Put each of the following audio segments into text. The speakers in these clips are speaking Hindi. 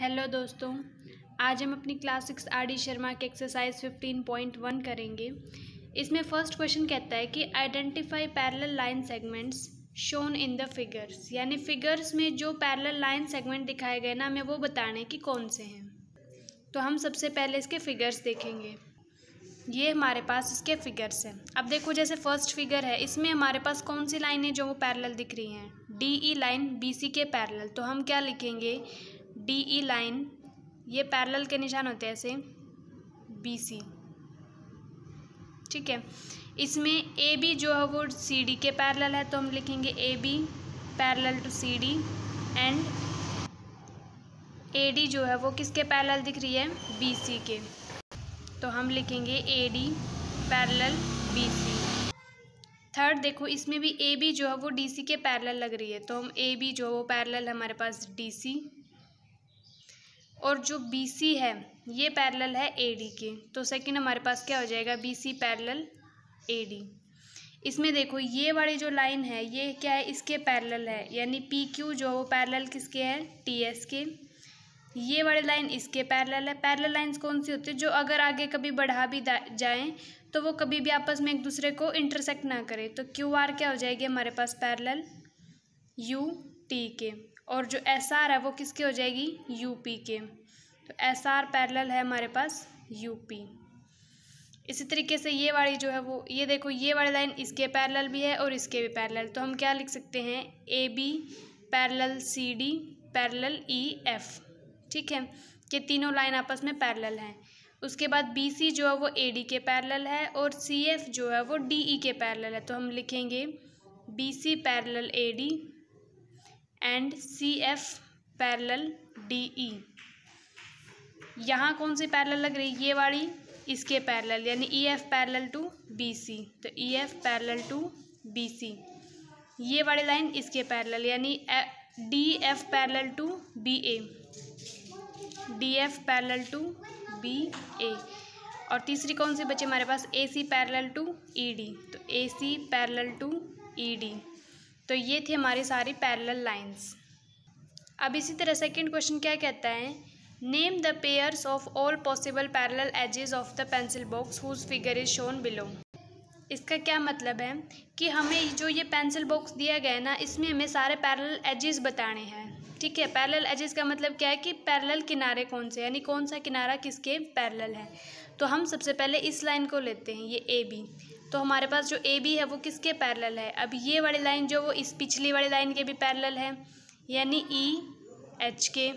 हेलो दोस्तों आज हम अपनी class six R D Sharma के एक्सरसाइज फिफ्टीन पॉइंट वन करेंगे इसमें फर्स्ट क्वेश्चन कहता है कि identify parallel line segments shown in the figures यानी फिगर्स में जो पैरेलल लाइन सेगमेंट दिखाए गए ना हमें वो बताने कि कौन से हैं तो हम सबसे पहले इसके फिगर्स देखेंगे ये हमारे पास इसके फिगर्स हैं अब देखो जैसे फर्स्ट फिगर है इसमें हमारे पास कौन सी लाइन है जो वो पैरेलल दिख रही हैं D E line B C के पैरेलल तो हम क्या लिखेंगे डी ई लाइन ये पैरेलल के निशान होते हैं ऐसे बी सी ठीक है इसमें ए बी जो है वो सी डी के पैरेलल है तो हम लिखेंगे A B parallel to C D and A D जो है वो किसके पैरेलल दिख रही है बी सी के तो हम लिखेंगे A D parallel B C third देखो इसमें भी ए बी जो है वो डी सी के पैरेलल लग रही है तो हम ए बी जो है वो पैरेलल हमारे पास डी सी और जो बी सी है ये पैरेलल है ए डी के तो सेकंड हमारे पास क्या हो जाएगा B C parallel A D इसमें देखो ये वाली जो लाइन है ये क्या है इसके पैरेलल है यानी पी क्यू जो वो पैरेलल किसके हैं टी एस के ये वाली लाइन इसके पैरेलल है पैरेलल लाइंस कौन सी होती है जो अगर आगे कभी बढ़ा भी जाएँ तो वो कभी भी आपस में एक दूसरे को इंटरसेक्ट ना करें तो क्यू आर क्या हो जाएगी हमारे पास पैरेलल यू टी के और जो एस आर है वो किसके हो जाएगी यूपी के तो एस आर पैरल है हमारे पास यूपी इसी तरीके से ये वाली जो है वो ये देखो ये वाली लाइन इसके पैरल भी है और इसके भी पैरल तो हम क्या लिख सकते हैं A B parallel C D parallel E F ठीक है ये तीनों लाइन आपस में पैरल हैं उसके बाद बी सी जो है वो ए डी के पैरल है और सी एफ जो है वो डी ई e के पैरल है तो हम लिखेंगे B C parallel A D and C F parallel D E यहाँ कौन सी पैरल लग रही है ये वाली इसके पैरल यानी E F parallel to B C तो E F parallel to B C ये वाली लाइन इसके पैरल यानी D F parallel to B A D F parallel to B A और तीसरी कौन सी बची हमारे पास A C parallel to E D तो A C parallel to E D तो ये थी हमारी सारी पैरेलल लाइंस अब इसी तरह सेकंड क्वेश्चन क्या कहता है name the pairs of all possible parallel edges of the pencil box whose figure is shown below इसका क्या मतलब है कि हमें जो ये पेंसिल बॉक्स दिया गया है ना इसमें हमें सारे पैरेलल एजेस बताने हैं ठीक है पैरेलल एजेस का मतलब क्या है कि पैरेलल किनारे कौन से यानी कौन सा किनारा किसके पैरेलल है तो हम सबसे पहले इस लाइन को लेते हैं ये ए बी तो हमारे पास जो ए बी है वो किसके पैरेलल है अब ये वाली लाइन जो वो इस पिछली वाली लाइन के भी पैरेलल है यानी ई एच के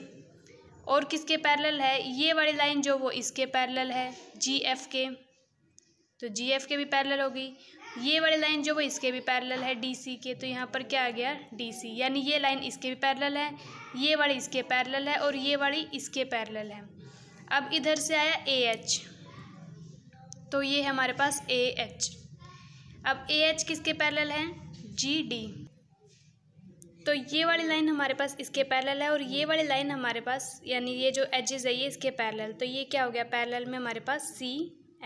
और किसके पैरेलल है ये वाली लाइन जो वो इसके पैरेलल है जी एफ के तो जी एफ के भी पैरेलल होगी ये वाली लाइन जो वो इसके भी पैरेलल है डी सी के तो यहाँ पर क्या आ गया डी सी यानी ये लाइन इसके भी पैरेलल है ये वाली इसके पैरेलल है और ये वाली इसके पैरेलल है अब इधर से आया ए एच तो ये हमारे पास ए एच अब ए एच किसके पैरेलल है जी डी तो ये वाली लाइन हमारे पास इसके पैरेलल है और ये वाली लाइन हमारे पास यानी ये जो एजेस है ये इसके पैरेलल तो ये क्या हो गया पैरेलल में हमारे पास सी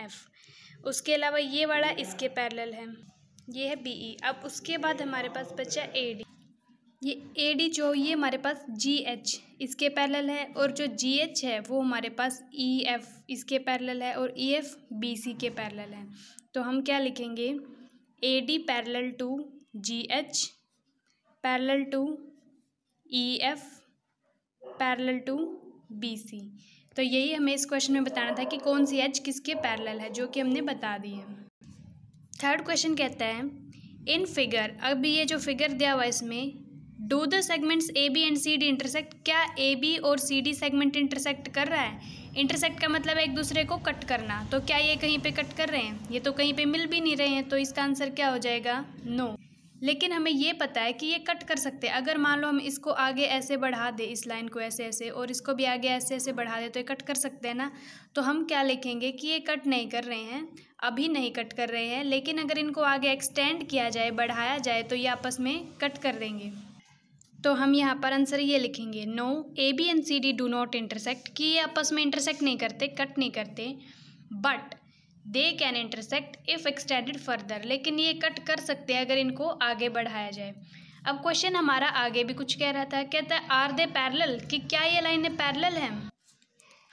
एफ उसके अलावा ये वाला इसके पैरेलल है ये है बी ई e. अब उसके बाद हमारे पास बचा ए डी ये ए डी जो ये हमारे पास जी एच इसके पैरेलल है और जो जी एच है वो हमारे पास ई e, एफ इसके पैरेलल है और ई एफ बी सी के पैरेलल है तो हम क्या लिखेंगे A D parallel to G H parallel to E F parallel to B C तो यही हमें इस क्वेश्चन में बताना था कि कौन सी एच किसके पैरल है जो कि हमने बता दी है थर्ड क्वेश्चन कहता है इन फिगर अब ये जो फिगर दिया हुआ है इसमें do the segments A B and C D intersect क्या ए बी और सी डी सेगमेंट इंटरसेक्ट कर रहा है इंटरसेक्ट का मतलब है एक दूसरे को कट करना तो क्या ये कहीं पे कट कर रहे हैं ये तो कहीं पे मिल भी नहीं रहे हैं तो इसका आंसर क्या हो जाएगा नो no. लेकिन हमें ये पता है कि ये कट कर सकते हैं अगर मान लो हम इसको आगे ऐसे बढ़ा दें इस लाइन को ऐसे ऐसे और इसको भी आगे ऐसे ऐसे बढ़ा दें तो ये कट कर सकते हैं ना तो हम क्या लिखेंगे कि ये कट नहीं कर रहे हैं अभी नहीं कट कर रहे हैं लेकिन अगर इनको आगे एक्सटेंड किया जाए बढ़ाया जाए तो ये आपस में कट कर देंगे तो हम यहाँ पर आंसर ये लिखेंगे no A B and C D do not intersect कि ये आपस में इंटरसेक्ट नहीं करते कट नहीं करते but they can intersect if extended further लेकिन ये कट कर सकते हैं अगर इनको आगे बढ़ाया जाए अब क्वेश्चन हमारा आगे भी कुछ कह रहा था कहता है आर दे पैरल कि क्या ये लाइनें पैरल हैं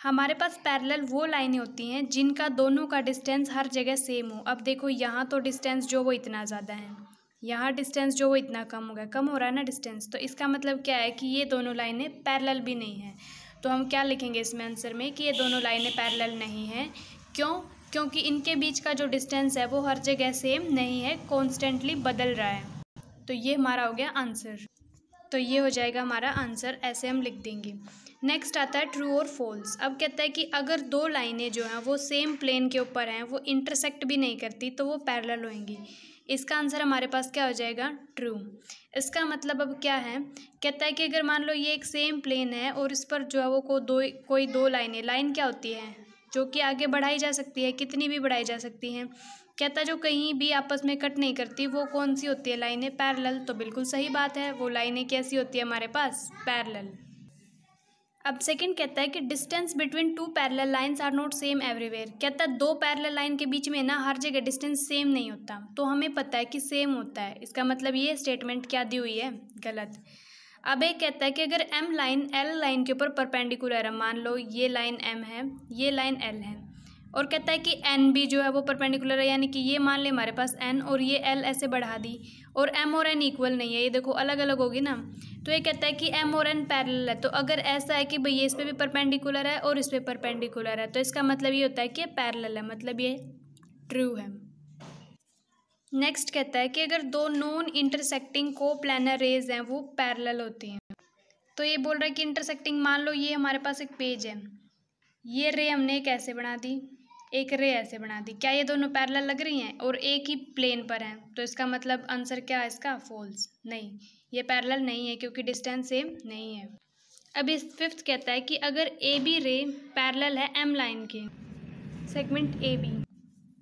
हमारे पास पैरेलल वो लाइनें होती हैं जिनका दोनों का डिस्टेंस हर जगह सेम हो अब देखो यहाँ तो डिस्टेंस जो वो इतना ज़्यादा है यहाँ डिस्टेंस जो वो इतना कम हो गया कम हो रहा है ना डिस्टेंस तो इसका मतलब क्या है कि ये दोनों लाइनें पैरेलल भी नहीं हैं तो हम क्या लिखेंगे इसमें आंसर में कि ये दोनों लाइनें पैरेलल नहीं हैं क्यों क्योंकि इनके बीच का जो डिस्टेंस है वो हर जगह सेम नहीं है कॉन्स्टेंटली बदल रहा है तो ये हमारा हो गया आंसर तो ये हो जाएगा हमारा आंसर ऐसे हम लिख देंगे नेक्स्ट आता है ट्रू और फॉल्स अब कहता है कि अगर दो लाइनें जो हैं वो सेम प्लेन के ऊपर हैं वो इंटरसेक्ट भी नहीं करती तो वो पैरेलल होंगी इसका आंसर हमारे पास क्या हो जाएगा ट्रू इसका मतलब अब क्या है कहता है कि अगर मान लो ये एक सेम प्लेन है और इस पर जो है वो को दो कोई दो लाइनें लाइन क्या होती है जो कि आगे बढ़ाई जा सकती है कितनी भी बढ़ाई जा सकती हैं कहता जो कहीं भी आपस में कट नहीं करती वो कौन सी होती है लाइनें पैरल तो बिल्कुल सही बात है वो लाइनें कैसी होती है हमारे पास पैरल अब सेकंड कहता है कि distance between two parallel lines are not same everywhere कहता है दो पैरल लाइन के बीच में ना हर जगह डिस्टेंस सेम नहीं होता तो हमें पता है कि सेम होता है इसका मतलब ये स्टेटमेंट क्या दी हुई है गलत अब एक कहता है कि अगर एम लाइन एल लाइन के ऊपर परपेंडिकुलर है मान लो ये लाइन एम है ये लाइन एल है और कहता है कि एन बी जो है वो परपेंडिकुलर है यानी कि ये मान लें हमारे पास एन और ये एल ऐसे बढ़ा दी और एम और एन इक्वल नहीं है ये देखो अलग अलग होगी ना तो ये कहता है कि एम और एन पैरेलल है तो अगर ऐसा है कि भाई ये इस पर भी परपेंडिकुलर है और इस पर परपेंडिकुलर है तो इसका मतलब ये होता है कि पैरेलल है मतलब ये ट्रू है नेक्स्ट कहता है कि अगर दो non intersecting coplanar rays हैं वो पैरेलल होती हैं तो ये बोल रहा है कि इंटरसेक्टिंग मान लो ये हमारे पास एक पेज है ये रे हमने कैसे बना दी एक रे ऐसे बना दी क्या ये दोनों पैरल लग रही हैं और एक ही प्लेन पर हैं तो इसका मतलब आंसर क्या है इसका फॉल्स नहीं ये पैरल नहीं है क्योंकि डिस्टेंस सेम नहीं है अभी फिफ्थ कहता है कि अगर ए बी रे पैरल है एम लाइन के सेगमेंट ए बी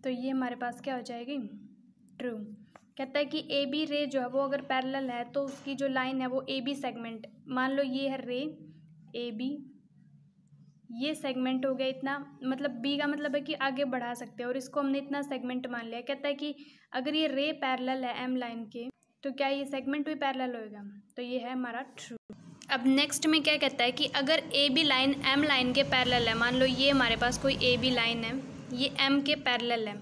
तो ये हमारे पास क्या हो जाएगी ट्रू कहता है कि ए बी रे जो है वो अगर पैरल है तो उसकी जो लाइन है वो ए बी सेगमेंट मान लो ये है रे ए बी ये सेगमेंट हो गया इतना मतलब बी का मतलब है कि आगे बढ़ा सकते हैं और इसको हमने इतना सेगमेंट मान लिया कहता है कि अगर ये रे पैरल है एम लाइन के तो क्या ये सेगमेंट भी पैरल होएगा तो ये है हमारा ट्रू अब नेक्स्ट में क्या कहता है कि अगर A B line M line के पैरल है मान लो ये हमारे पास कोई ए बी लाइन है ये एम के पैरल है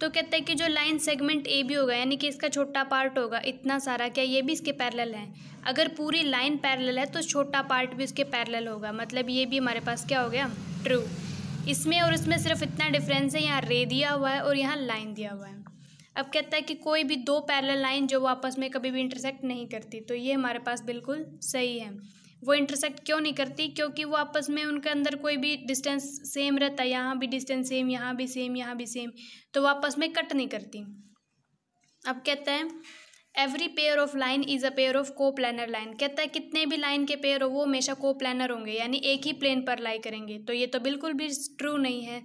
तो कहता है कि जो लाइन सेगमेंट ए भी होगा यानी कि इसका छोटा पार्ट होगा इतना सारा क्या ये भी इसके पैरेलल है अगर पूरी लाइन पैरेलल है तो छोटा पार्ट भी इसके पैरेलल होगा मतलब ये भी हमारे पास क्या हो गया ट्रू इसमें और इसमें सिर्फ इतना डिफरेंस है यहाँ रे दिया हुआ है और यहाँ लाइन दिया हुआ है अब कहता है कि कोई भी दो पैरेलल लाइन जो वो आपस में कभी भी इंटरसेक्ट नहीं करती तो ये हमारे पास बिल्कुल सही है वो इंटरसेक्ट क्यों नहीं करती क्योंकि वो आपस में उनके अंदर कोई भी डिस्टेंस सेम रहता है यहाँ भी डिस्टेंस सेम यहाँ भी सेम यहाँ भी सेम तो वो आपस में कट नहीं करती अब कहता है every pair of line is a pair of coplanar line कहता है कितने भी लाइन के पेयर हो वो हमेशा को प्लानर होंगे यानी एक ही प्लेन पर लाई करेंगे तो ये तो बिल्कुल भी ट्रू नहीं है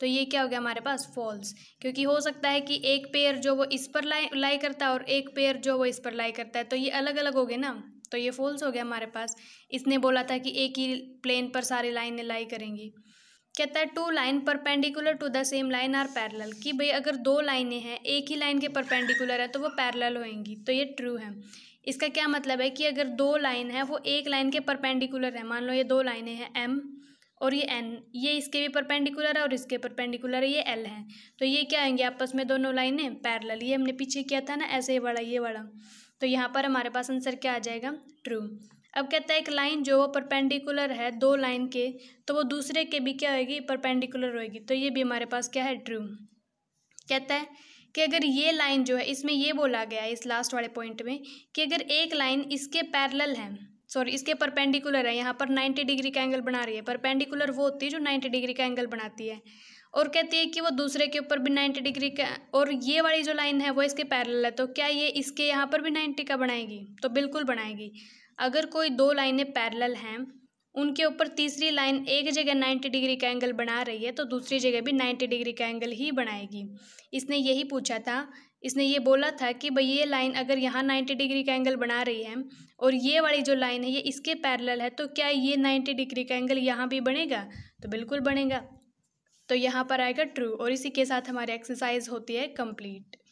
तो ये क्या हो गया हमारे पास फॉल्स क्योंकि हो सकता है कि एक पेयर जो वो इस पर लाई लाई करता है और एक पेयर जो वो इस पर लाई करता है तो ये अलग अलग हो गए ना तो ये फॉल्स हो गया हमारे पास इसने बोला था कि एक ही प्लेन पर सारी लाइनें लाई करेंगी कहता है two line perpendicular to the same line are parallel कि भाई अगर दो लाइनें हैं एक ही लाइन के परपेंडिकुलर है तो वो पैरेलल होएंगी तो ये ट्रू है इसका क्या मतलब है कि अगर दो लाइन है वो एक लाइन के परपेंडिकुलर है मान लो ये दो लाइनें हैं एम और ये एन ये इसके भी परपेंडिकुलर है और इसके परपेंडिकुलर है ये एल है तो ये क्या होंगे आपस में दोनों लाइनें पैरेलल ये हमने पीछे किया था ना ऐसे ये बड़ा ये बड़ा तो यहाँ पर हमारे पास आंसर क्या आ जाएगा ट्रू अब कहता है एक लाइन जो वो परपेंडिकुलर है दो लाइन के तो वो दूसरे के भी क्या होएगी परपेंडिकुलर होएगी तो ये भी हमारे पास क्या है ट्रू कहता है कि अगर ये लाइन जो है इसमें ये बोला गया है इस लास्ट वाले पॉइंट में कि अगर एक लाइन इसके पैरेलल है सॉरी इसके परपेंडिकुलर है यहाँ पर नाइन्टी डिग्री का एंगल बना रही है परपेंडिकुलर वो होती है जो नाइन्टी डिग्री का एंगल बनाती है और कहती है कि वो दूसरे के ऊपर भी नाइन्टी डिग्री का और ये वाली जो लाइन है वो इसके पैरल है तो क्या ये इसके यहाँ पर भी नाइन्टी का बनाएगी तो बिल्कुल बनाएगी अगर कोई दो लाइनें पैरल हैं उनके ऊपर तीसरी लाइन एक जगह नाइन्टी डिग्री का एंगल बना रही है तो दूसरी जगह भी नाइन्टी डिग्री का एंगल ही बनाएगी इसने यही पूछा था इसने ये बोला था कि भाई ये लाइन अगर यहाँ नाइन्टी डिग्री का एंगल बना रही है और ये वाली जो लाइन है ये इसके पैरल है तो क्या ये नाइन्टी डिग्री का एंगल यहाँ भी बनेगा तो बिल्कुल बनेगा तो यहाँ पर आएगा ट्रू और इसी के साथ हमारी एक्सरसाइज होती है कंप्लीट